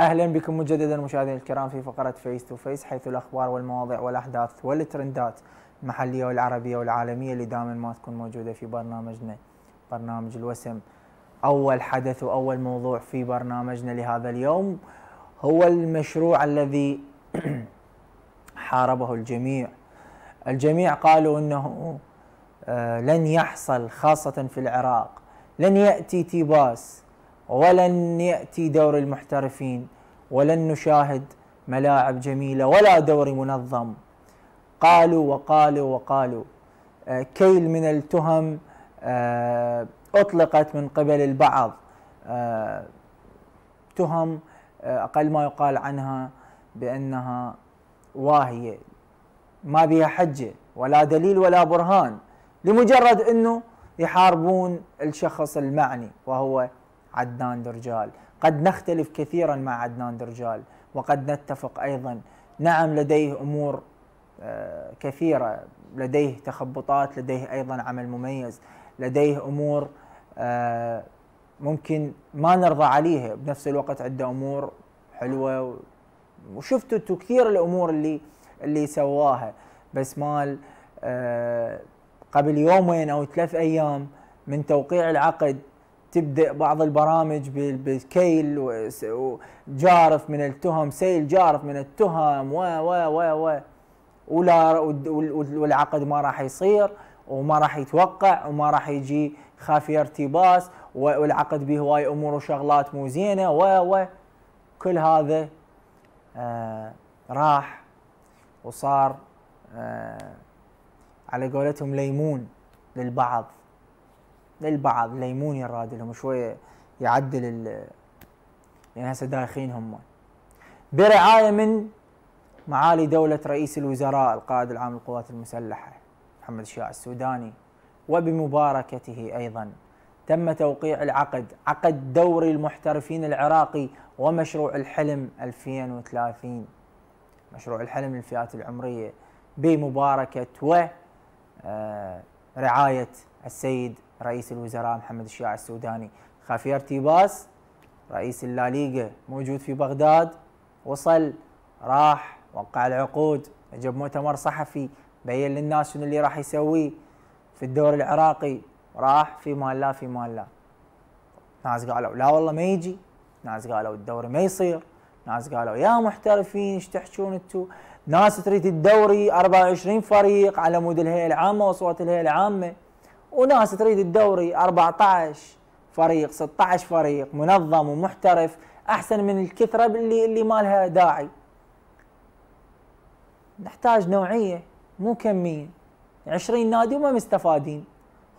اهلا بكم مجددا مشاهدينا الكرام في فقره فيس تو فيس حيث الاخبار والمواضيع والاحداث والترندات المحليه والعربيه والعالميه اللي دائما ما تكون موجوده في برنامجنا برنامج الوسم اول حدث واول موضوع في برنامجنا لهذا اليوم هو المشروع الذي حاربه الجميع الجميع قالوا انه آه، لن يحصل خاصه في العراق لن ياتي تيباس ولن ياتي دور المحترفين ولن نشاهد ملاعب جميله ولا دوري منظم قالوا وقالوا وقالوا آه، كيل من التهم آه، اطلقت من قبل البعض آه، تهم اقل ما يقال عنها بانها واهيه ما بها حجه ولا دليل ولا برهان لمجرد انه يحاربون الشخص المعني وهو عدنان درجال قد نختلف كثيرا مع عدنان درجال وقد نتفق أيضا نعم لديه أمور آه، كثيرة لديه تخبطات لديه أيضا عمل مميز لديه أمور آه، ممكن ما نرضى عليها بنفس الوقت عنده أمور حلوة وشفتوا كثير الأمور اللي اللي سواها بس مال آه، قبل يومين أو ثلاث أيام من توقيع العقد تبدا بعض البرامج بالكيل وجارف من التهم سيل جارف من التهم و و و و ولا والعقد ما راح يصير وما راح يتوقع وما راح يجي خافي ارتباس والعقد به هواي امور وشغلات مو زينه و و كل هذا آه راح وصار آه على قولتهم ليمون للبعض للبعض ليمون يراد لهم شويه يعدل ال لان يعني هسه دايخين هم برعايه من معالي دولة رئيس الوزراء القائد العام للقوات المسلحة محمد الشياع السوداني وبمباركته أيضا تم توقيع العقد عقد دوري المحترفين العراقي ومشروع الحلم 2030 مشروع الحلم للفئات العمرية بمباركة ورعاية آه، السيد رئيس الوزراء محمد الشياع السوداني خافير تيباس رئيس اللاليغا موجود في بغداد وصل راح وقع العقود جاب مؤتمر صحفي بين للناس شنو اللي راح يسويه في الدور العراقي راح في مال لا في مال لا ناس قالوا لا والله ما يجي ناس قالوا الدوري ما يصير ناس قالوا يا محترفين ايش تحشون انتو ناس تريد الدوري 24 فريق على مود الهيئه العامه واصوات الهيئه العامه وناس تريد الدوري 14 فريق 16 فريق منظم ومحترف احسن من الكثره اللي اللي ما لها داعي نحتاج نوعيه مو كميه 20 نادي وما مستفادين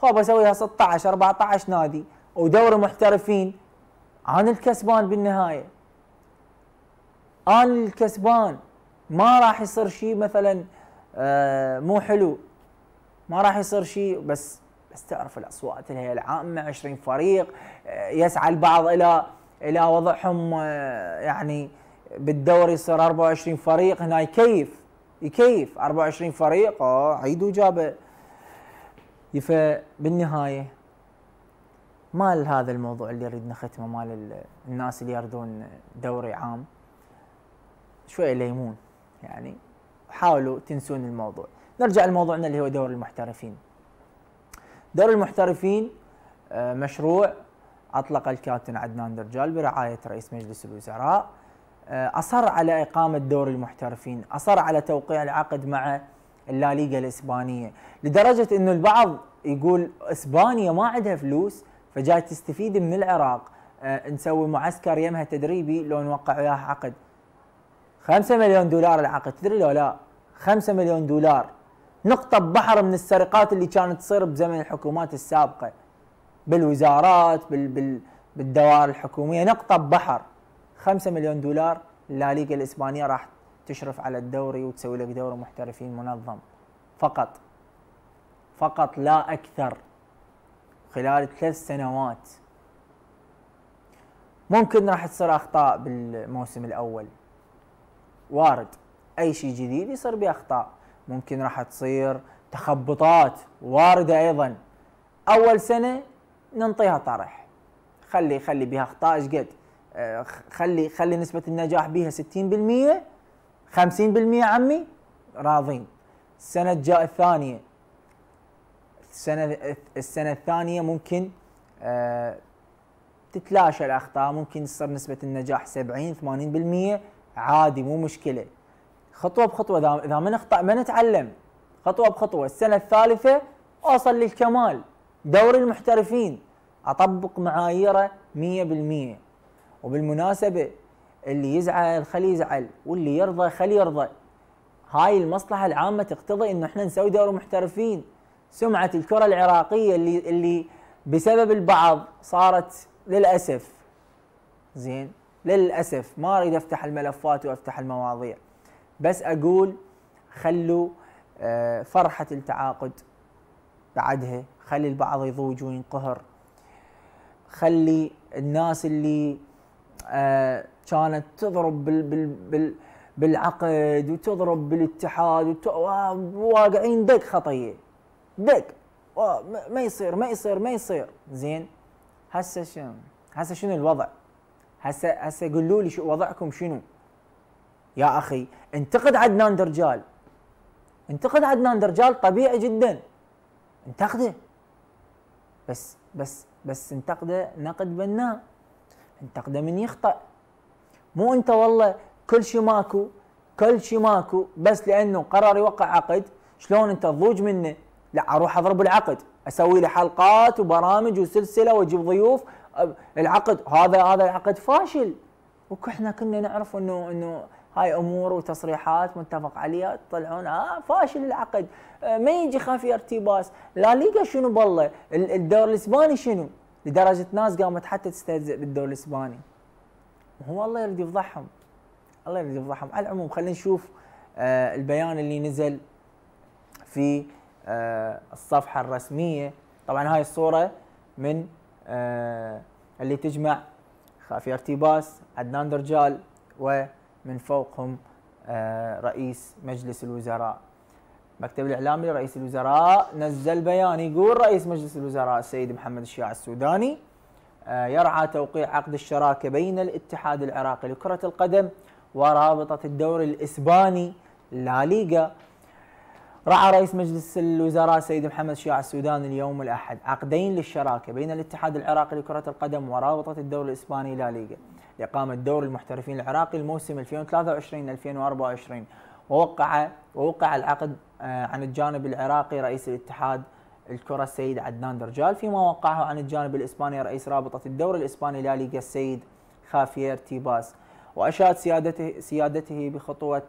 خو بسويها 16 14 نادي ودوري محترفين انا الكسبان بالنهايه انا الكسبان ما راح يصير شيء مثلا آه، مو حلو ما راح يصير شيء بس بس تعرف الاصوات اللي هي العامه 20 فريق آه، يسعى البعض الى الى وضعهم آه، يعني بالدوري يصير 24 فريق هنا يكيف يكيف 24 فريق اه عيد وجابه فبالنهايه مال هذا الموضوع اللي يريد نختمه مال الناس اللي يردون دوري عام شويه ليمون يعني حاولوا تنسون الموضوع نرجع لموضوعنا اللي هو دوري المحترفين دوري المحترفين آه، مشروع اطلق الكابتن عدنان درجال برعايه رئيس مجلس الوزراء آه، اصر على اقامه دوري المحترفين، اصر على توقيع العقد مع ليغا الاسبانيه، لدرجه انه البعض يقول اسبانيا ما عندها فلوس فجاي تستفيد من العراق أه نسوي معسكر يمها تدريبي لو نوقع وياه عقد 5 مليون دولار العقد تدري لو لا 5 مليون دولار نقطة بحر من السرقات اللي كانت تصير بزمن الحكومات السابقة بالوزارات بال بال بالدوائر الحكومية نقطة بحر 5 مليون دولار لا ليغا الإسبانية راح تشرف على الدوري وتسوي لك دوري محترفين منظم فقط فقط لا أكثر خلال ثلاث سنوات ممكن راح تصير أخطاء بالموسم الأول وارد أي شيء جديد يصير بأخطاء أخطاء ممكن راح تصير تخبطات وارده ايضا اول سنه ننطيها طرح خلي خلي بها اخطاء ايش قد آه، خلي خلي نسبه النجاح بها 60% 50% عمي راضين السنه الجايه الثانيه السنه السنه الثانيه ممكن آه، تتلاشى الاخطاء ممكن تصير نسبه النجاح 70 80% عادي مو مشكله خطوه بخطوه اذا ما نخطا ما نتعلم خطوه بخطوه السنه الثالثه اوصل للكمال دوري المحترفين اطبق معاييره 100% وبالمناسبه اللي يزعل خلي يزعل واللي يرضى خلي يرضى هاي المصلحه العامه تقتضي انه احنا نسوي دوري محترفين سمعه الكره العراقيه اللي اللي بسبب البعض صارت للاسف زين للاسف ما اريد افتح الملفات وافتح المواضيع بس اقول خلوا آه، فرحه التعاقد بعدها خلي البعض يضوج وينقهر خلي الناس اللي آه، كانت تضرب بال بال بال بالعقد وتضرب بالاتحاد وواقعين واقعين دق خطيه دق ما يصير ما يصير ما يصير زين هسه شنو هسه شنو الوضع هسه هسه قولوا لي شو وضعكم شنو يا اخي انتقد عدنان درجال انتقد عدنان درجال طبيعي جدا انتقده بس بس بس انتقده نقد بناء انتقده من يخطا مو انت والله كل شيء ماكو كل شيء ماكو بس لانه قرر يوقع عقد شلون انت تضوج منه لا اروح اضرب العقد اسوي له حلقات وبرامج وسلسله واجيب ضيوف العقد هذا هذا العقد فاشل وكحنا كنا نعرف انه انه هاي امور وتصريحات متفق عليها تطلعون آه فاشل العقد آه ما يجي خافي ارتباس لا ليغا شنو بالله الدوري الاسباني شنو لدرجه ناس قامت حتى تستهزئ بالدوري الاسباني هو الله يرد يفضحهم الله يرد يفضحهم على العموم خلينا نشوف آه البيان اللي نزل في آه الصفحه الرسميه طبعا هاي الصوره من آه اللي تجمع خافي ارتباس عدنان درجال و من فوقهم آه، رئيس مجلس الوزراء مكتب الاعلامي لرئيس الوزراء نزل بيان يقول رئيس مجلس الوزراء السيد محمد الشياع السوداني آه، يرعى توقيع عقد الشراكه بين الاتحاد العراقي لكره القدم ورابطه الدوري الاسباني لا ليغا رعى رئيس مجلس الوزراء السيد محمد شياع السودان اليوم الاحد عقدين للشراكه بين الاتحاد العراقي لكره القدم ورابطه الدوري الاسباني لا ليغا لإقامة دور المحترفين العراقي الموسم 2023-2024 ووقع ووقع العقد آه، عن الجانب العراقي رئيس الاتحاد الكرة السيد عدنان درجال فيما وقعه عن الجانب الإسباني رئيس رابطة الدوري الإسباني لا ليغا السيد خافير تيباس وأشاد سيادته, سيادته بخطوة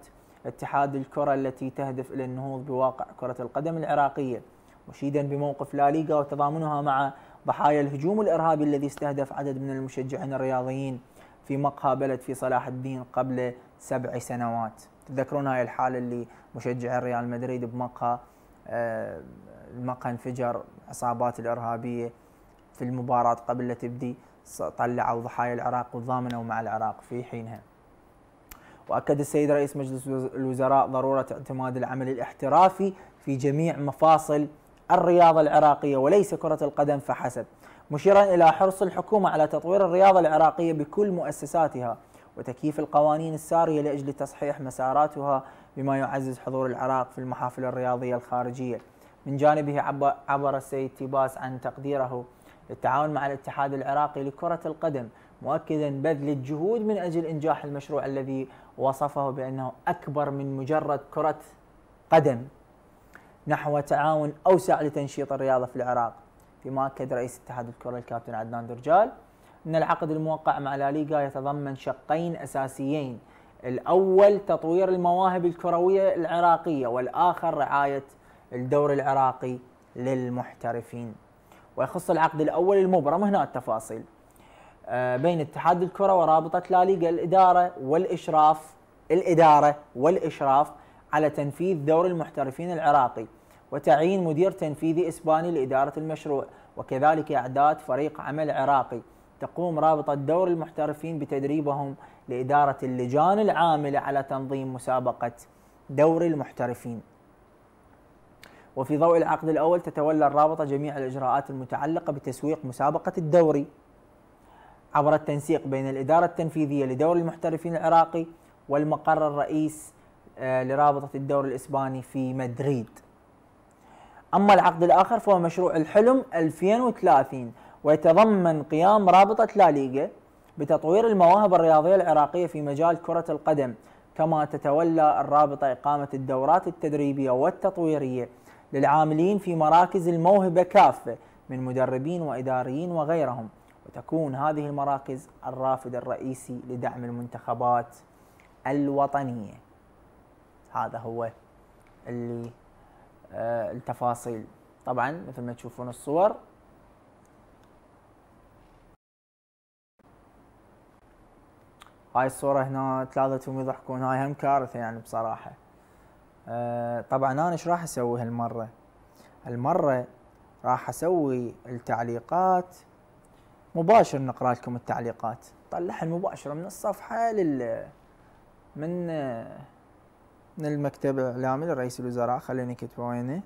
اتحاد الكرة التي تهدف إلى النهوض بواقع كرة القدم العراقية مشيدا بموقف لا ليغا وتضامنها مع ضحايا الهجوم الإرهابي الذي استهدف عدد من المشجعين الرياضيين في مقهى بلد في صلاح الدين قبل سبع سنوات تذكرون هاي الحالة اللي مشجع ريال مدريد بمقهى المقهى آه، انفجر عصابات الإرهابية في المباراة قبل لا تبدي طلعوا ضحايا العراق وضامنوا مع العراق في حينها وأكد السيد رئيس مجلس الوزراء ضرورة اعتماد العمل الاحترافي في جميع مفاصل الرياضة العراقية وليس كرة القدم فحسب مشيرا إلى حرص الحكومة على تطوير الرياضة العراقية بكل مؤسساتها وتكييف القوانين السارية لأجل تصحيح مساراتها بما يعزز حضور العراق في المحافل الرياضية الخارجية من جانبه عبر السيد تيباس عن تقديره للتعاون مع الاتحاد العراقي لكرة القدم مؤكدا بذل الجهود من أجل إنجاح المشروع الذي وصفه بأنه أكبر من مجرد كرة قدم نحو تعاون أوسع لتنشيط الرياضة في العراق فيما أكد رئيس اتحاد الكرة الكابتن عدنان درجال أن العقد الموقع مع لا ليغا يتضمن شقين أساسيين الأول تطوير المواهب الكروية العراقية والآخر رعاية الدور العراقي للمحترفين ويخص العقد الأول المبرم هنا التفاصيل آه، بين اتحاد الكرة ورابطة لا ليغا الإدارة والإشراف الإدارة والإشراف على تنفيذ دور المحترفين العراقي وتعيين مدير تنفيذي إسباني لإدارة المشروع وكذلك إعداد فريق عمل عراقي تقوم رابطة دور المحترفين بتدريبهم لإدارة اللجان العاملة على تنظيم مسابقة دور المحترفين وفي ضوء العقد الأول تتولى الرابطة جميع الإجراءات المتعلقة بتسويق مسابقة الدوري عبر التنسيق بين الإدارة التنفيذية لدور المحترفين العراقي والمقر الرئيس آه، لرابطة الدور الإسباني في مدريد أما العقد الآخر فهو مشروع الحلم 2030 ويتضمن قيام رابطة لا ليغا بتطوير المواهب الرياضية العراقية في مجال كرة القدم كما تتولى الرابطة إقامة الدورات التدريبية والتطويرية للعاملين في مراكز الموهبة كافة من مدربين وإداريين وغيرهم وتكون هذه المراكز الرافد الرئيسي لدعم المنتخبات الوطنية هذا هو اللي آه، التفاصيل طبعا مثل ما تشوفون الصور هاي الصورة هنا ثلاثتهم يضحكون هاي هم كارثة يعني بصراحة آه، طبعا انا ايش راح اسوي هالمرة هالمرة راح اسوي التعليقات مباشر نقرا لكم التعليقات طلعها مباشرة من الصفحة لل من آه، من المكتب الإعلامي لرئيس الوزراء خليني أكتب وينه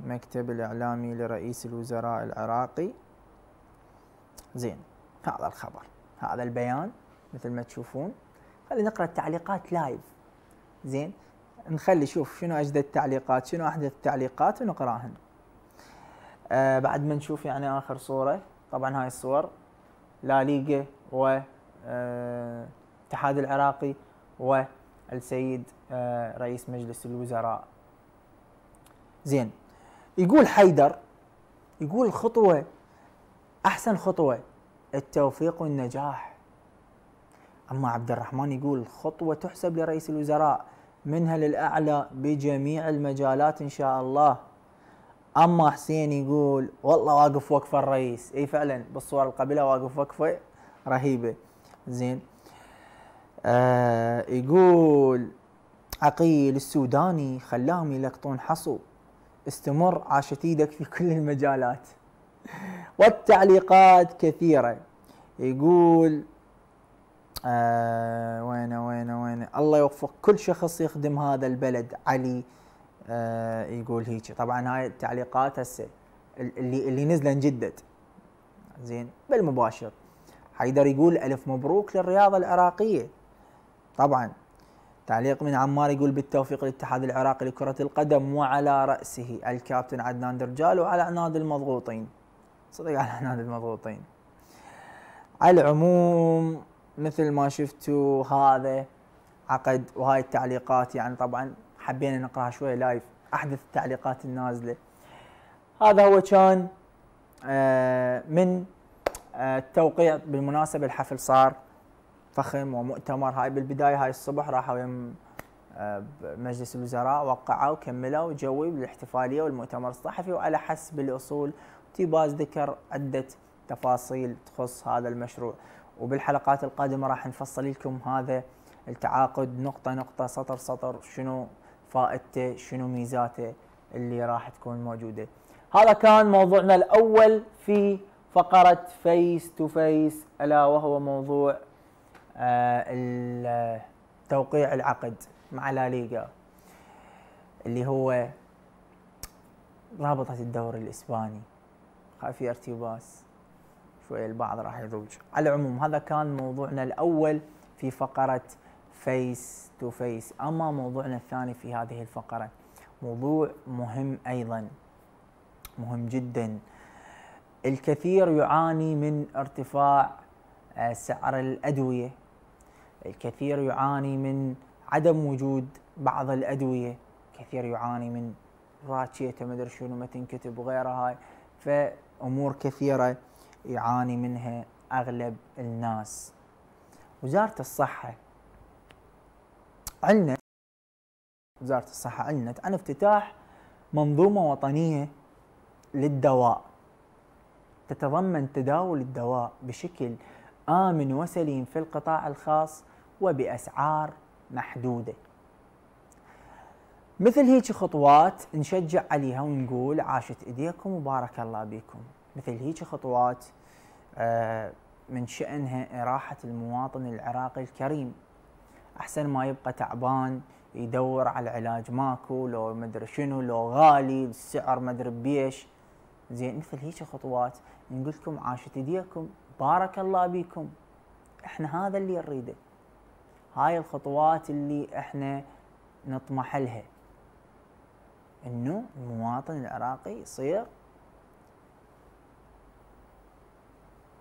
مكتب الإعلامي لرئيس الوزراء العراقي زين هذا الخبر هذا البيان مثل ما تشوفون خلينا نقرأ التعليقات لايف زين نخلي شوف شنو أجدد التعليقات شنو أحدث التعليقات ونقراهن آه بعد ما نشوف يعني آخر صورة طبعا هاي الصور لا ليغا و آه الاتحاد العراقي و السيد آه، رئيس مجلس الوزراء زين يقول حيدر يقول الخطوة أحسن خطوة التوفيق والنجاح أما عبد الرحمن يقول خطوة تحسب لرئيس الوزراء منها للأعلى بجميع المجالات إن شاء الله أما حسين يقول والله واقف وقفة الرئيس أي فعلا بالصور القابلة واقف وقفة رهيبة زين آه يقول عقيل السوداني خلاهم يلقطون حصو استمر عاشت ايدك في كل المجالات والتعليقات كثيرة يقول آه وين وين وين الله يوفق كل شخص يخدم هذا البلد علي آه يقول هيك طبعا هاي التعليقات هسه اللي اللي نزلن جدد زين بالمباشر حيدر يقول الف مبروك للرياضه العراقيه طبعا تعليق من عمار يقول بالتوفيق للاتحاد العراقي لكرة القدم وعلى رأسه الكابتن عدنان درجال وعلى عناد المضغوطين صدق على عناد المضغوطين على العموم مثل ما شفتوا هذا عقد وهاي التعليقات يعني طبعا حبينا نقراها شوية لايف أحدث التعليقات النازلة هذا هو كان آه، من آه، التوقيع بالمناسبة الحفل صار فخم ومؤتمر هاي بالبدايه هاي الصبح راحوا يم آه، مجلس الوزراء وقعوا وكملوا وجوي بالاحتفاليه والمؤتمر الصحفي وعلى حسب الاصول تيباز ذكر عده تفاصيل تخص هذا المشروع وبالحلقات القادمه راح نفصل لكم هذا التعاقد نقطه نقطه سطر سطر شنو فائدته شنو ميزاته اللي راح تكون موجوده هذا كان موضوعنا الاول في فقره فيس تو فيس الا وهو موضوع آه، توقيع العقد مع لا ليغا اللي هو رابطة الدوري الإسباني خافي ارتباس شوية البعض راح يضوج على العموم هذا كان موضوعنا الأول في فقرة فيس تو فيس أما موضوعنا الثاني في هذه الفقرة موضوع مهم أيضا مهم جدا الكثير يعاني من ارتفاع سعر الادويه الكثير يعاني من عدم وجود بعض الادويه كثير يعاني من راتشيه أدري شنو ما تنكتب وغيرها هاي فامور كثيره يعاني منها اغلب الناس وزاره الصحه علنت وزاره الصحه علنت عن افتتاح منظومه وطنيه للدواء تتضمن تداول الدواء بشكل آمن وسليم في القطاع الخاص وبأسعار محدودة مثل هيك خطوات نشجع عليها ونقول عاشت ايديكم وبارك الله بكم مثل هيك خطوات آه، من شأنها راحة المواطن العراقي الكريم أحسن ما يبقى تعبان يدور على العلاج ماكو لو مدري شنو لو غالي السعر مدري بيش زين مثل هيك خطوات نقول لكم عاشت ايديكم بارك الله بيكم احنا هذا اللي نريده هاي الخطوات اللي احنا نطمح لها انه المواطن العراقي يصير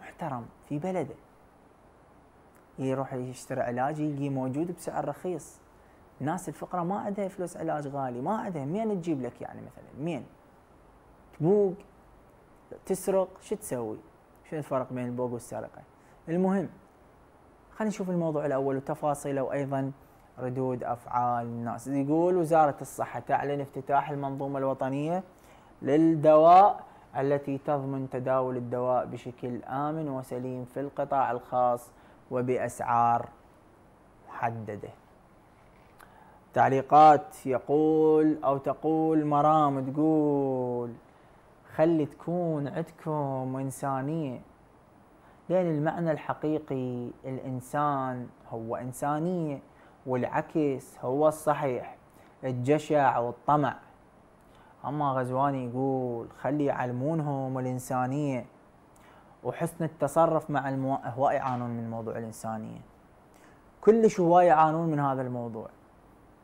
محترم في بلده يروح يشتري علاج يلقي موجود بسعر رخيص الناس الفقراء ما عندها فلوس علاج غالي ما عندها مين تجيب لك يعني مثلا مين تبوق تسرق شو تسوي شو الفرق بين البوق والسرقة المهم خلينا نشوف الموضوع الأول وتفاصيله وأيضا ردود أفعال الناس يقول وزارة الصحة تعلن افتتاح المنظومة الوطنية للدواء التي تضمن تداول الدواء بشكل آمن وسليم في القطاع الخاص وبأسعار محددة تعليقات يقول أو تقول مرام تقول خلي تكون عندكم إنسانية لأن المعنى الحقيقي الإنسان هو إنسانية والعكس هو الصحيح الجشع والطمع أما غزواني يقول خلي يعلمونهم الإنسانية وحسن التصرف مع المو... هواي يعانون من موضوع الإنسانية كلش هواي يعانون من هذا الموضوع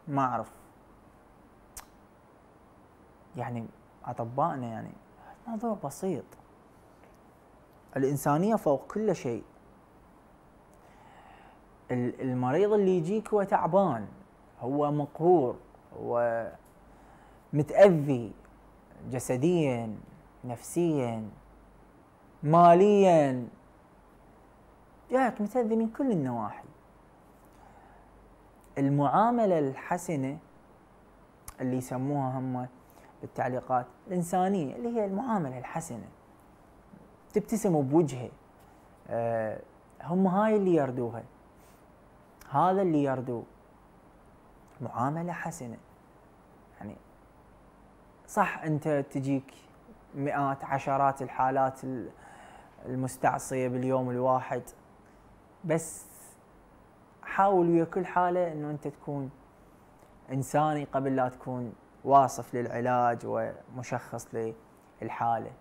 ما أعرف يعني أطبائنا يعني موضوع بسيط الإنسانية فوق كل شيء المريض اللي يجيك هو تعبان هو مقهور هو متأذي جسديا نفسيا ماليا جاك متأذي من كل النواحي المعاملة الحسنة اللي يسموها هم التعليقات الانسانيه اللي هي المعامله الحسنه تبتسم بوجهه أه هم هاي اللي يردوها هذا اللي يردو معامله حسنه يعني صح انت تجيك مئات عشرات الحالات المستعصيه باليوم الواحد بس حاول ويا كل حاله انه انت تكون انساني قبل لا تكون واصف للعلاج ومشخص للحاله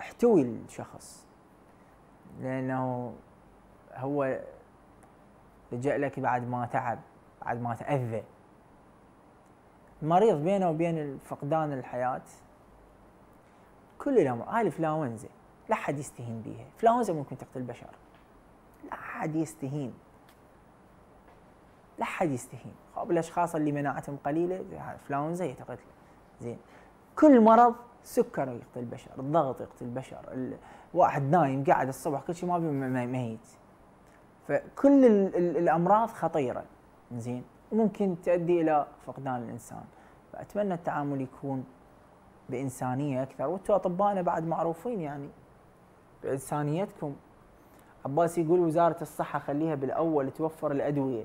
احتوي الشخص لانه هو لجأ لك بعد ما تعب بعد ما تأذى المريض بينه وبين فقدان الحياة كل الامور هاي الفلاونزا لا حد يستهين بيها فلاونزا ممكن تقتل البشر لا حد يستهين لا حد يستهين او الاشخاص اللي مناعتهم قليله انفلونزا هي زين كل مرض سكر يقتل البشر الضغط يقتل البشر واحد نايم قاعد الصبح كل شيء ما ميت فكل الـ الـ الامراض خطيره زين ممكن تؤدي الى فقدان الانسان فاتمنى التعامل يكون بانسانيه اكثر وانتم اطبائنا بعد معروفين يعني بانسانيتكم عباس يقول وزاره الصحه خليها بالاول توفر الادويه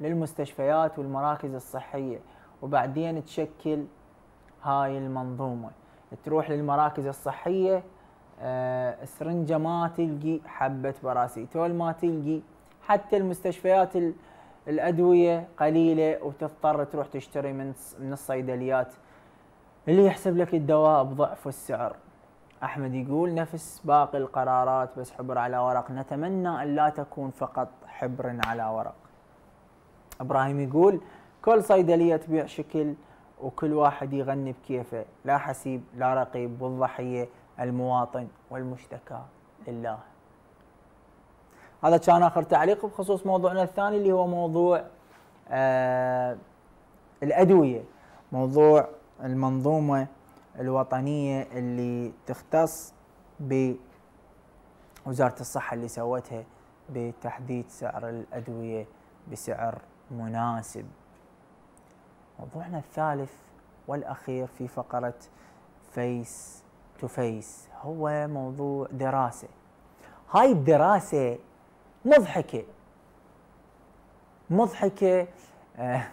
للمستشفيات والمراكز الصحية وبعدين تشكل هاي المنظومة تروح للمراكز الصحية آه، سرنجة ما تلقي حبة باراسيتول ما تلقي حتى المستشفيات الأدوية قليلة وتضطر تروح تشتري من من الصيدليات اللي يحسب لك الدواء بضعف السعر أحمد يقول نفس باقي القرارات بس حبر على ورق نتمنى أن لا تكون فقط حبر على ورق ابراهيم يقول كل صيدليه تبيع شكل وكل واحد يغني بكيفه لا حسيب لا رقيب والضحيه المواطن والمشتكى لله هذا كان اخر تعليق بخصوص موضوعنا الثاني اللي هو موضوع آه الادويه موضوع المنظومه الوطنيه اللي تختص بوزاره الصحه اللي سوتها بتحديد سعر الادويه بسعر مناسب موضوعنا الثالث والأخير في فقرة فيس تو فيس هو موضوع دراسة هاي الدراسة مضحكة مضحكة آه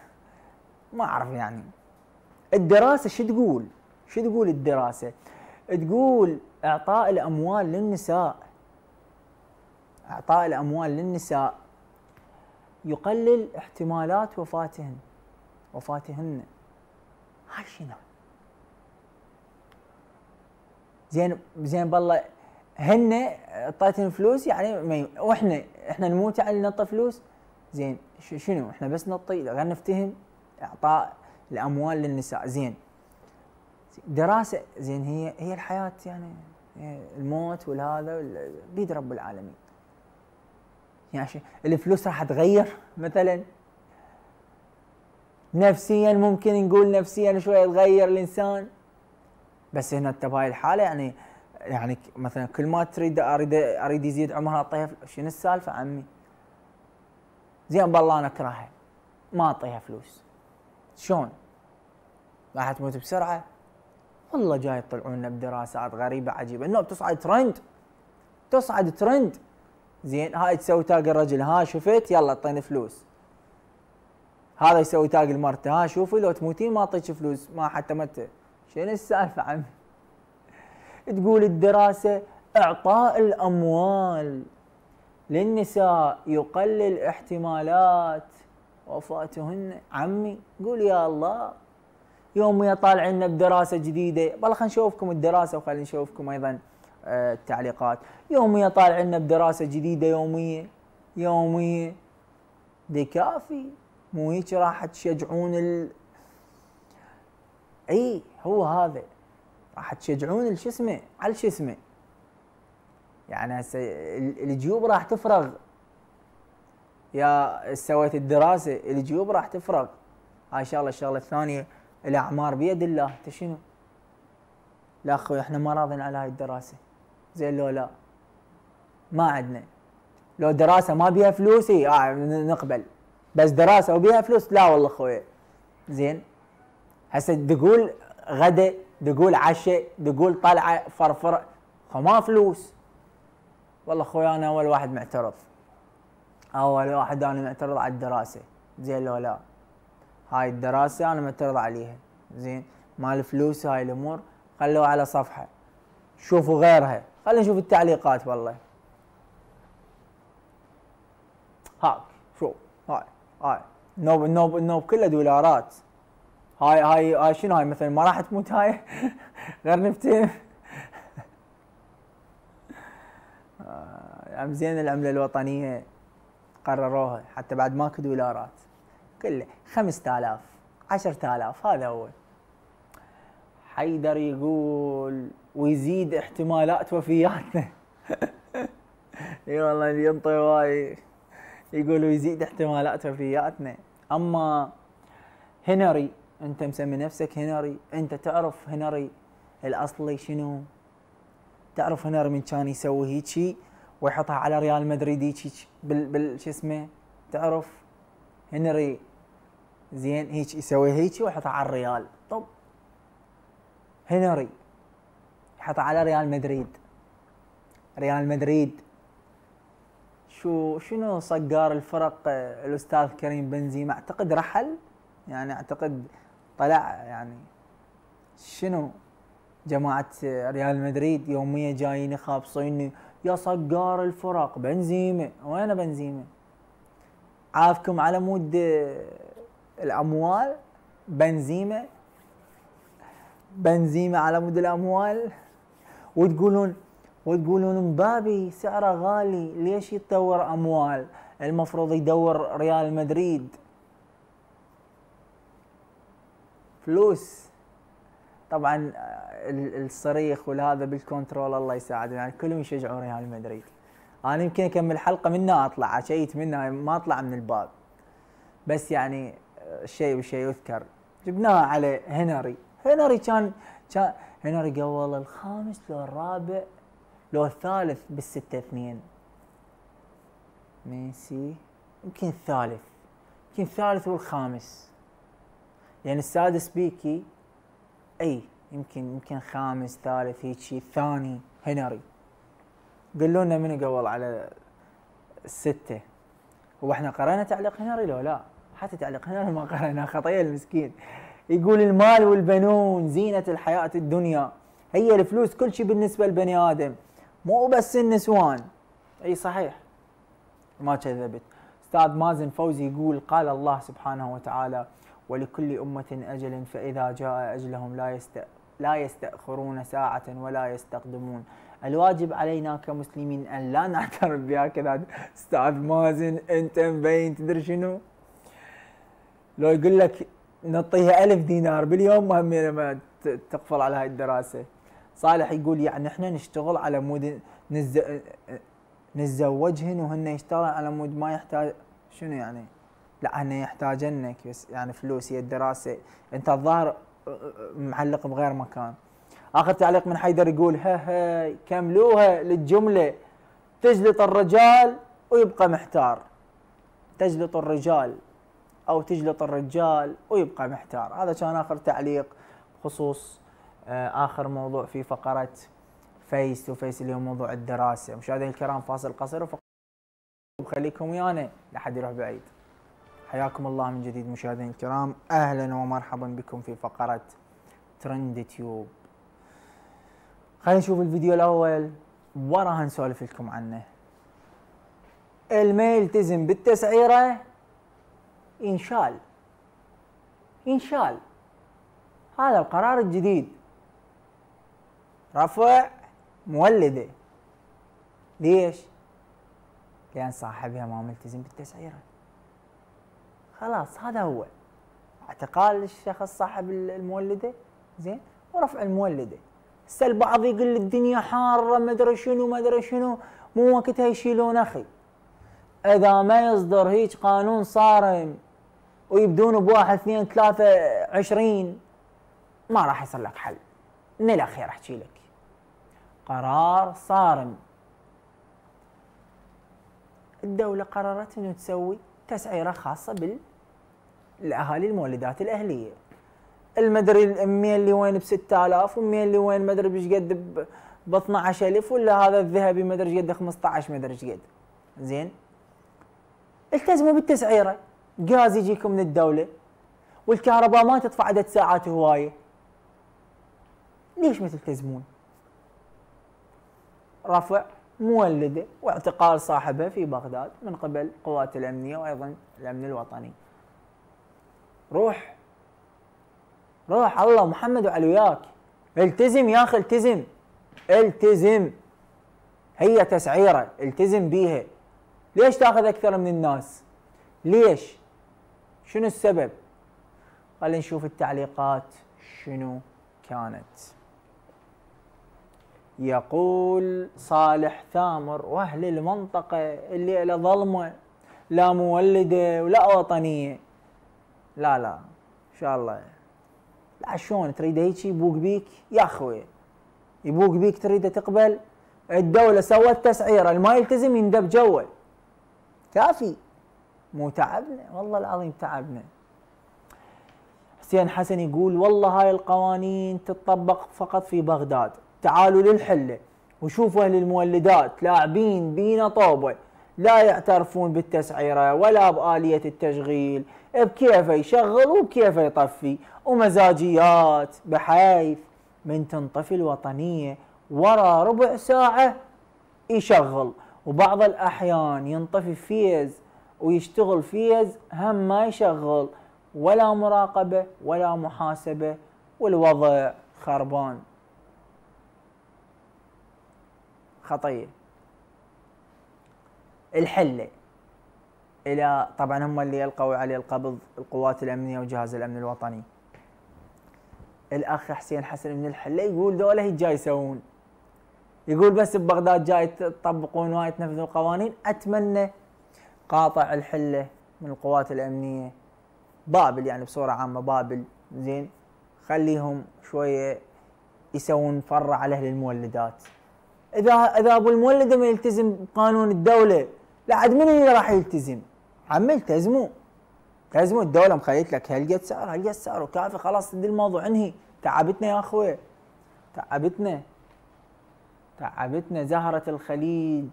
ما أعرف يعني الدراسة شو تقول شو تقول الدراسة تقول إعطاء الأموال للنساء إعطاء الأموال للنساء يقلل احتمالات وفاتهن وفاتهن هاي شنو زين زين بالله هن اعطيتهم فلوس يعني ما واحنا احنا نموت يعني نعطي فلوس زين شنو احنا بس نعطي غير نفتهم اعطاء الاموال للنساء زين دراسه زين هي هي الحياه يعني الموت والهذا بيد رب العالمين يعني الفلوس راح تغير مثلا نفسيا ممكن نقول نفسيا شوي تغير الإنسان بس هنا انت بهاي الحالة يعني يعني مثلا كل ما تريد أريد أريد يزيد عمرها أعطيها شنو السالفة عمي؟ زين بالله أنا أكرهها ما أعطيها فلوس شلون؟ راح تموت بسرعة والله جاي يطلعون لنا بدراسات غريبة عجيبة انه بتصعد ترند تصعد ترند زين هاي تسوي تاج الرجل ها شفت يلا اعطيني فلوس هذا يسوي تاج المرته ها شوفي لو تموتين ما اعطيك فلوس ما حتى مت شنو السالفه عمي تقول الدراسه اعطاء الاموال للنساء يقلل احتمالات وفاتهن عمي قول يا الله يوم يطالعنا بدراسه جديده بلا خلينا نشوفكم الدراسه وخلينا نشوفكم ايضا التعليقات يوميا طالع لنا بدراسه جديده يوميه يوميه دي كافي مو هيك راح تشجعون ال اي هو هذا راح تشجعون شو اسمه على شو اسمه يعني هسه الجيوب راح تفرغ يا سويت الدراسه الجيوب راح تفرغ هاي شغله الشغله الثانيه الاعمار بيد الله انت شنو لا اخوي احنا ما راضين على هاي الدراسه زين لو لا ما عندنا لو دراسه ما بيها فلوس آه نقبل بس دراسه وبيها فلوس لا والله اخوي زين هسه تقول غدا تقول عشاء تقول طلعه فرفره ما فلوس والله اخوي انا اول واحد معترض اول واحد انا معترض على الدراسه زين لو لا هاي الدراسه انا معترض عليها زين مال فلوس هاي الامور خلوها على صفحه شوفوا غيرها خلينا نشوف التعليقات والله هاك شوف هاي هاي النوب النوب النوب كلها دولارات هاي هاي هاي شنو هاي مثلا ما راح تموت هاي غير نفتين آه، عم يعني زين العمله الوطنيه قرروها حتى بعد ماكو دولارات كله 5000 10000 هذا هو حيدر يقول ويزيد احتمالات وفياتنا اي والله اللي ينطي هواي يقولوا يزيد احتمالات وفياتنا اما هنري انت مسمي نفسك هنري انت تعرف هنري الاصلي شنو تعرف هنري من كان يسوي هيجي ويحطها على ريال مدريد هيجي بال, بال شو اسمه تعرف هنري زين هيك يسوي هيك ويحطها على الريال طب هنري حط على ريال مدريد ريال مدريد شو شنو صقار الفرق الاستاذ كريم بنزيما اعتقد رحل يعني اعتقد طلع يعني شنو جماعة ريال مدريد يوميا جايين يخابصيني يا صقار الفرق بنزيما وين بنزيما عافكم على مود الاموال بنزيما بنزيما على مود الاموال وتقولون وتقولون مبابي سعره غالي ليش يتطور اموال المفروض يدور ريال مدريد فلوس طبعا الصريخ والهذا بالكنترول الله يساعدنا يعني كلهم يشجعون ريال مدريد انا يمكن اكمل حلقه منها اطلع عشيت منها ما اطلع من الباب بس يعني آه، شيء وشيء يذكر جبناها على هنري هنري كان كان هنا رجول الخامس لو الرابع لو الثالث بالستة اثنين ميسي يمكن الثالث يمكن الثالث والخامس يعني السادس بيكي اي يمكن يمكن خامس ثالث هيجي الثاني هنري قالوا لنا من قبل على الستة واحنا قرأنا تعليق هنري لو لا حتى تعليق هنري ما قرأناه خطية المسكين يقول المال والبنون زينة الحياة الدنيا هي الفلوس كل شيء بالنسبة لبني آدم مو بس النسوان أي صحيح ما كذبت أستاذ مازن فوزي يقول قال الله سبحانه وتعالى ولكل أمة أجل فإذا جاء أجلهم لا يست لا يستأخرون ساعة ولا يستقدمون الواجب علينا كمسلمين أن لا نعترف بهكذا أستاذ مازن أنت مبين تدري شنو لو يقول لك نعطيها ألف دينار باليوم مهم ما تقفل على هاي الدراسة صالح يقول يعني احنا نشتغل على مود نز... نتزوجهن وهن يشتغلن على مود ما يحتاج شنو يعني لا هن يحتاجنك بس يعني فلوس هي الدراسة انت الظاهر معلق بغير مكان اخر تعليق من حيدر يقول ها ها كملوها للجملة تجلط الرجال ويبقى محتار تجلط الرجال او تجلط الرجال ويبقى محتار هذا كان اخر تعليق بخصوص آه، اخر موضوع في فقره فيس تو فيس اليوم موضوع الدراسه مشاهدينا الكرام فاصل قصير وخليكم ويانا لحد يروح بعيد حياكم الله من جديد مشاهدينا الكرام اهلا ومرحبا بكم في فقره ترند تيوب خلينا نشوف الفيديو الاول وراها نسولف لكم عنه الميل تزن بالتسعيره ينشال ينشال هذا القرار الجديد رفع مولده ليش؟ لأن صاحبها ما ملتزم بالتسعيرة خلاص هذا هو اعتقال الشخص صاحب المولدة زين ورفع المولدة هسه البعض يقول الدنيا حارة ما أدري شنو ما أدري شنو مو وقتها يشيلون أخي إذا ما يصدر هيج قانون صارم ويبدون بواحد اثنين ثلاثة عشرين ما راح يصير لك حل من الأخير أحكي لك قرار صارم الدولة قررت أنه تسوي تسعيرة خاصة بالأهالي المولدات الأهلية المدري الأمية اللي وين ب 6000 والمية اللي وين مدري بش قد ب 12000 ولا هذا الذهبي مدري قد 15 مدري قد زين التزموا بالتسعيره غاز يجيكم من الدوله والكهرباء ما تدفع عدد ساعات هوايه ليش ما تلتزمون؟ رفع مولده واعتقال صاحبه في بغداد من قبل قوات الامنيه وايضا الامن الوطني. روح روح الله محمد وعلي وياك التزم يا اخي التزم التزم هي تسعيره التزم بيها ليش تاخذ اكثر من الناس؟ ليش؟ شنو السبب؟ خلينا نشوف التعليقات شنو كانت يقول صالح ثامر واهل المنطقة اللي له ظلمة لا مولدة ولا وطنية لا لا ان شاء الله لا شلون تريد هيك يبوق بيك يا اخوي يبوق بيك تريد تقبل الدولة سوت تسعيرة ما يلتزم يندب جوه كافي مو تعبنا والله العظيم تعبنا حسين حسن يقول والله هاي القوانين تطبق فقط في بغداد تعالوا للحلة وشوفوا أهل المولدات لاعبين بينا طوبة لا يعترفون بالتسعيرة ولا بآلية التشغيل بكيفه يشغل وبكيفه يطفي ومزاجيات بحيث من تنطفي الوطنية ورا ربع ساعة يشغل وبعض الأحيان ينطفي فيز ويشتغل فيز هم ما يشغل ولا مراقبة ولا محاسبة والوضع خربان خطية الحلة إلى طبعا هم اللي يلقوا عليه القبض القوات الأمنية وجهاز الأمن الوطني الأخ حسين حسن من الحلة يقول دولة هي جاي يسوون يقول بس ببغداد جاي تطبقون وايد تنفذون القوانين أتمنى قاطع الحله من القوات الامنيه بابل يعني بصوره عامه بابل زين خليهم شويه يسوون فره على اهل المولدات اذا اذا ابو المولده ما يلتزم بقانون الدوله لا عاد من اللي راح يلتزم عم التزموا التزموا الدوله مخليت لك هلقد سعر هلقد سعر وكافي خلاص تدي الموضوع انهي تعبتنا يا اخوي تعبتنا تعبتنا زهره الخليج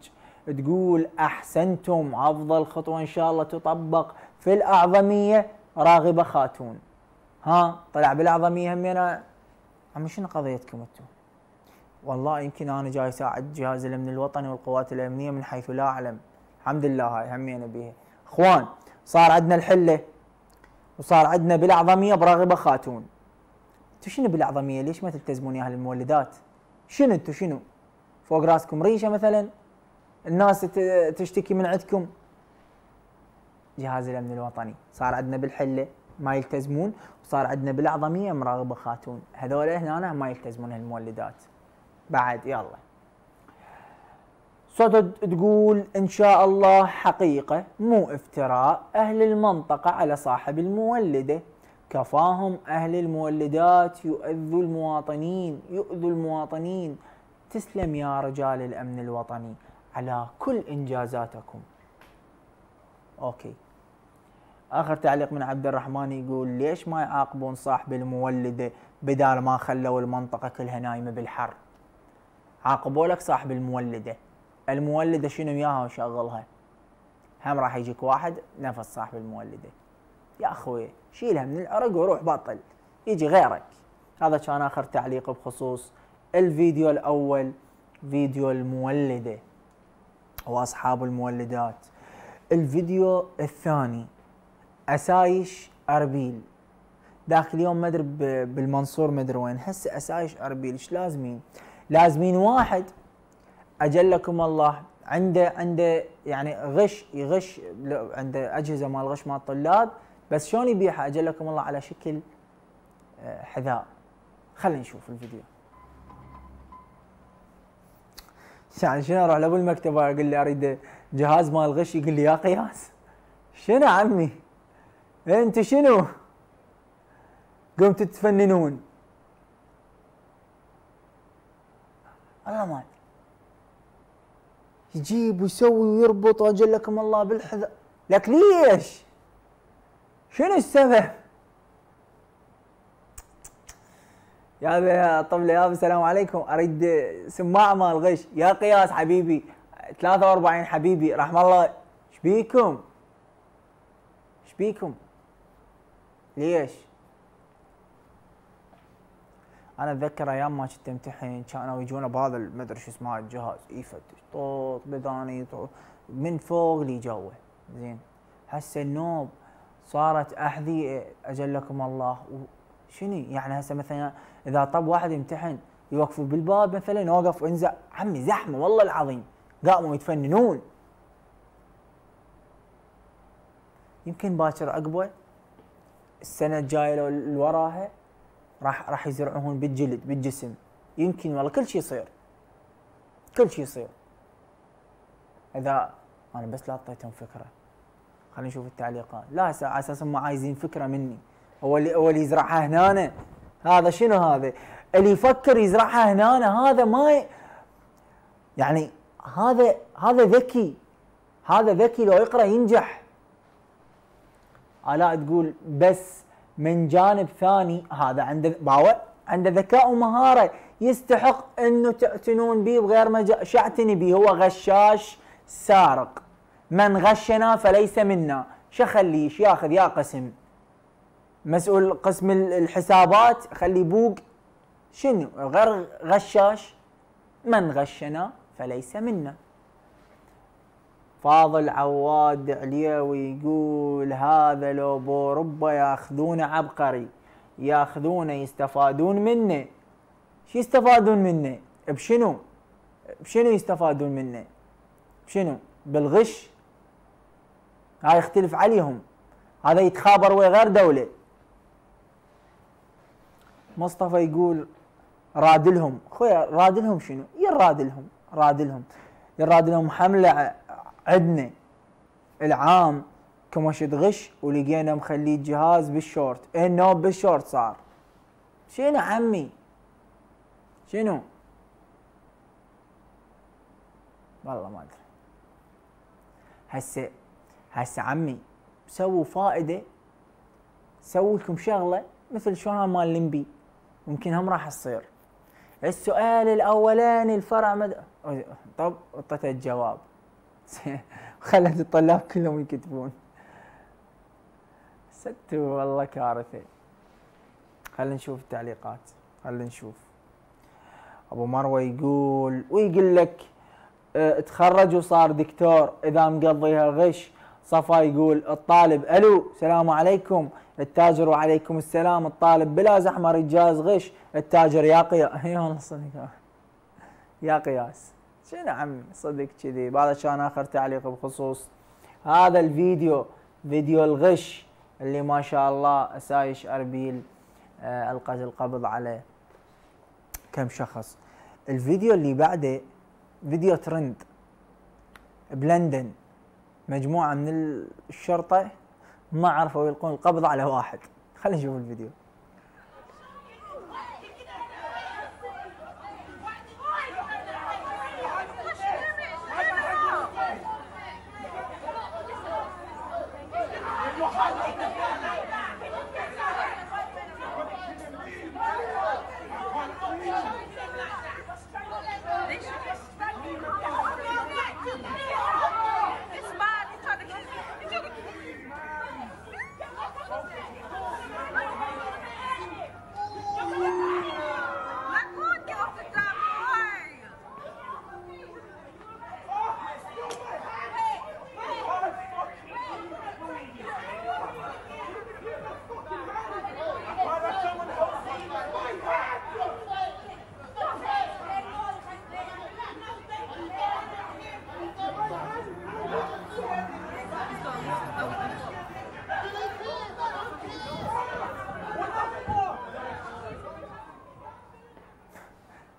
تقول احسنتم افضل خطوه ان شاء الله تطبق في الاعظميه راغبه خاتون ها طلع بالاعظميه همينا عم شنو قضيتكم انتم؟ والله يمكن انا جاي اساعد جهاز الامن الوطني والقوات الامنيه من حيث لا اعلم الحمد لله هاي همينا بيها اخوان صار عندنا الحله وصار عندنا بالاعظميه براغبه خاتون انتم شنو بالاعظميه ليش ما تلتزمون يا اهل المولدات شنو انتم شنو فوق راسكم ريشه مثلا الناس تشتكي من عندكم جهاز الامن الوطني صار عندنا بالحله ما يلتزمون وصار عندنا بالاعظميه مراغبه خاتون هذول هنا ما يلتزمون المولدات بعد يلا صدد تقول ان شاء الله حقيقه مو افتراء اهل المنطقه على صاحب المولده كفاهم اهل المولدات يؤذوا المواطنين يؤذوا المواطنين تسلم يا رجال الامن الوطني على كل إنجازاتكم أوكي آخر تعليق من عبد الرحمن يقول ليش ما يعاقبون صاحب المولدة بدال ما خلوا المنطقة كلها نايمة بالحر عاقبوا لك صاحب المولدة المولدة شنو وياها وشغلها هم راح يجيك واحد نفس صاحب المولدة يا أخوي شيلها من العرق وروح بطل يجي غيرك هذا كان آخر تعليق بخصوص الفيديو الأول فيديو المولده واصحاب المولدات الفيديو الثاني اسايش اربيل ذاك اليوم ما ادري بالمنصور ما ادري وين هسه اسايش اربيل ايش لازمين لازمين واحد اجلكم الله عنده عنده يعني غش يغش عنده اجهزه مال غش مال الطلاب بس شلون يبيعها اجلكم الله على شكل آه، حذاء خلينا نشوف الفيديو يعني شنو اروح لابو المكتب اقول له اريد جهاز مال غش يقول لي يا قياس شنو عمي انت شنو قمت تتفننون الله ما يجيب ويسوي ويربط اجلكم الله بالحذاء لك ليش شنو السبب يا يا طبلة يا السلام عليكم اريد سماعه مال غش يا قياس حبيبي 43 حبيبي رحم الله شبيكم شبيكم ليش انا اتذكر ايام ما كنت امتحن كانوا يجونا بهذا ادري شو اسمه الجهاز يفتش طوط بداني من فوق لي جوا زين هسه النوم صارت احذيه اجلكم الله شنو يعني هسه مثلا اذا طب واحد يمتحن يوقفوا بالباب مثلا يوقف وينزع عمي زحمه والله العظيم قاموا يتفننون يمكن باكر عقبه السنه الجايه لو اللي وراها راح راح يزرعون بالجلد بالجسم يمكن والله كل شيء يصير كل شيء يصير اذا انا بس لا اعطيتهم فكره خلينا نشوف التعليقات لا على اساس هم عايزين فكره مني هو اللي هو اللي يزرعها هنا هذا شنو هذا؟ اللي يفكر يزرعها هنا هذا ما يعني هذا هذا ذكي هذا ذكي لو يقرا ينجح الاء تقول بس من جانب ثاني هذا عنده باوع عنده ذكاء ومهاره يستحق انه تعتنون به بغير ما شعتني به هو غشاش سارق من غشنا فليس منا شخليش ياخذ يا قسم مسؤول قسم الحسابات خلي بوق شنو غير غشاش من غشنا فليس منا فاضل عواد عليوي يقول هذا لو بأوروبا ياخذونه عبقري ياخذونه يستفادون منه شو يستفادون منه بشنو بشنو يستفادون منه بشنو بالغش هاي يختلف عليهم هذا يتخابر ويا غير دولة مصطفى يقول رادلهم خويا رادلهم شنو؟ يرادلهم رادلهم يرادلهم حمله عندنا العام كمشت غش ولقينا مخلي الجهاز بالشورت انه بالشورت صار شنو عمي شنو والله ما ادري هسه هسه عمي سووا فائده سووا لكم شغله مثل شو مال لمبي ممكن هم راح تصير السؤال الاولاني الفرع مد... طب اعطيت الجواب خلت الطلاب كلهم يكتبون ستو والله كارثه خلينا نشوف التعليقات خلينا نشوف ابو مروه يقول ويقول لك اه تخرج وصار دكتور اذا مقضيها غش صفا يقول الطالب الو السلام عليكم التاجر وعليكم السلام الطالب بلا زحمه رجاز غش التاجر يا قياس اي والله صدق يا قياس شنو عمي صدق كذي هذا كان اخر تعليق بخصوص هذا الفيديو فيديو الغش اللي ما شاء الله سايش اربيل آه، القت القبض على كم شخص الفيديو اللي بعده فيديو ترند بلندن مجموعه من الشرطه ما عرفوا يلقون القبض على واحد خلينا نشوف الفيديو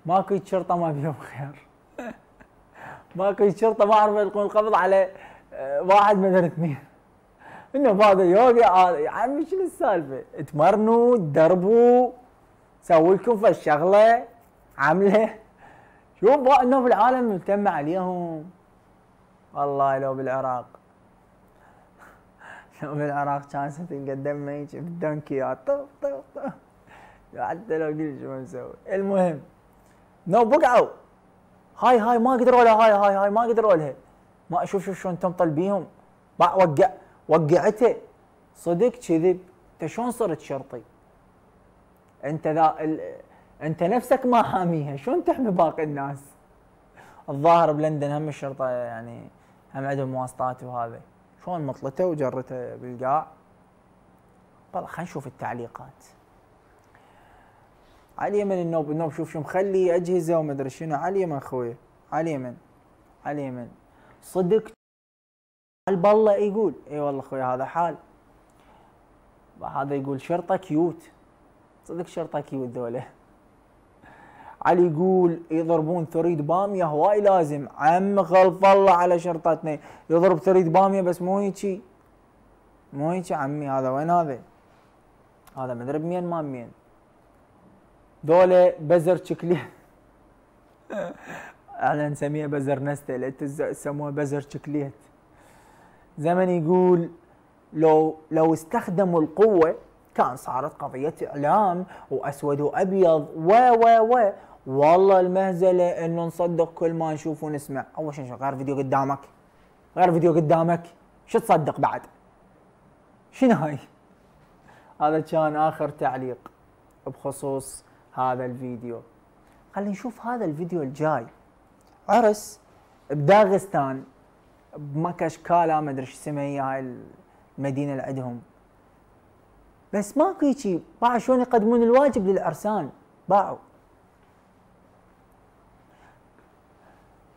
ماكو شرطه ما فيهم خيار ماكو شرطه ما اعرف يلقون القبض على آه، واحد مثلا اثنين انه هذا يوقع آه، يا عمي شنو السالفه؟ تمرنوا تدربوا سووا لكم فالشغله عمله شوف انه في العالم مجتمع عليهم والله لو بالعراق لو بالعراق شانس تنقدم ما يجي طف حتى لو قلت شو نسوي المهم نو بقعوا هاي هاي ما قدروا لها هاي هاي هاي ما قدروا لها ما اشوف شوف شلون طلبيهم وقع وقعته صدق كذب انت شلون صرت شرطي؟ انت ذا ال... انت نفسك ما حاميها شلون تحمي باقي الناس؟ الظاهر بلندن هم الشرطه يعني هم عندهم واسطات وهذا شلون مطلته وجرته بالقاع؟ والله خلينا نشوف التعليقات على اليمن النوب النوب شوف شو مخلي اجهزه وما ادري شنو على اليمن اخوي على اليمن على اليمن صدق قلب الله يقول اي والله اخوي هذا حال هذا يقول شرطه كيوت صدق شرطه كيوت ذولا علي يقول يضربون ثريد باميه هواي لازم عم خلف الله على شرطتنا يضرب ثريد باميه بس مو هيجي مو هيجي عمي هذا وين هذا هذا مدرب مين ما مين ذولا بزر شكلي احنا نسميها بزر نستة سموها بزر شكليت زمن يقول لو لو استخدموا القوة كان صارت قضية إعلام وأسود وأبيض و و و والله المهزلة إنه نصدق كل ما نشوف ونسمع أول شيء غير فيديو قدامك غير فيديو قدامك شو تصدق بعد شنو هاي هذا كان آخر تعليق بخصوص هذا الفيديو خلينا نشوف هذا الفيديو الجاي عرس بداغستان بمكشكالا ما ادري ايش اسمها هي هاي المدينه اللي عندهم بس ماكو هيجي باع شلون يقدمون الواجب للعرسان باعوا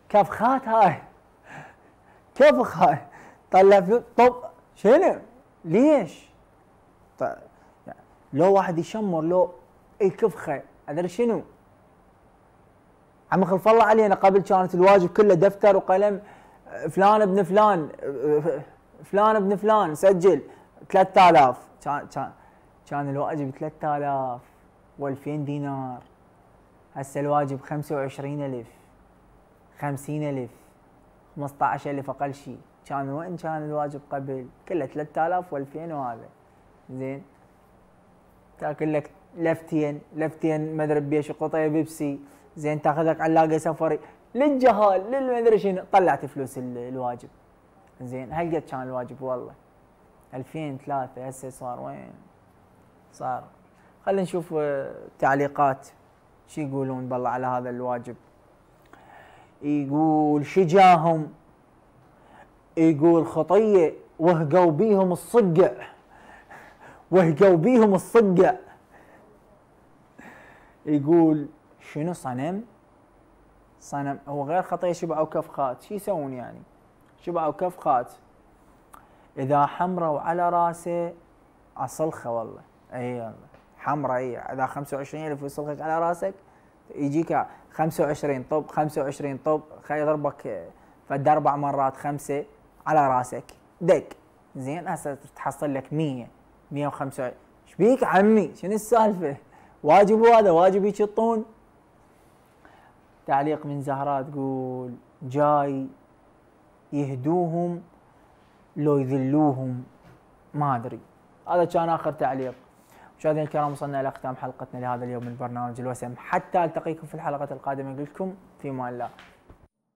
كفخات هاي كفخ هاي طلع فلوس طب شنو ليش؟ طيب لو واحد يشمر لو الكفخه هذا شنو؟ عم خلف الله علينا قبل كانت الواجب كله دفتر وقلم فلان ابن فلان فلان ابن فلان سجل 3000 كان كان كان الواجب 3000 و2000 دينار هسه الواجب 25000 50000 15000 اقل شيء كان وين كان الواجب قبل كله 3000 و2000 وهذا زين تاكل لك لفتين لفتين ما ادري بيش قطيه بيبسي زين تاخذك علاقه سفري للجهال للمدري شنو طلعت فلوس الواجب زين هل قد كان الواجب والله 2003 هسه صار وين صار خلينا نشوف آه، تعليقات شو يقولون بالله على هذا الواجب يقول شجاهم يقول خطيه وهقوا بيهم الصقع وهقوا بيهم الصقع يقول شنو صنم؟ صنم هو غير خطيه شبع وكف خات شو يسوون يعني؟ شبع وكف خات اذا حمرة على راسه اصلخه والله اي والله حمرة اي اذا 25 الف يصلخك على راسك يجيك 25 طب 25 طب خلي يضربك فد اربع مرات خمسه على راسك دق زين هسه تحصل لك 100 125 ايش بيك عمي شنو السالفه؟ واجب هذا واجب يشطون تعليق من زهراء تقول جاي يهدوهم لو يذلوهم ما ادري هذا كان اخر تعليق مشاهدينا الكرام وصلنا الى ختام حلقتنا لهذا اليوم من برنامج الوسم حتى التقيكم في الحلقه القادمه نقول لكم في امان الله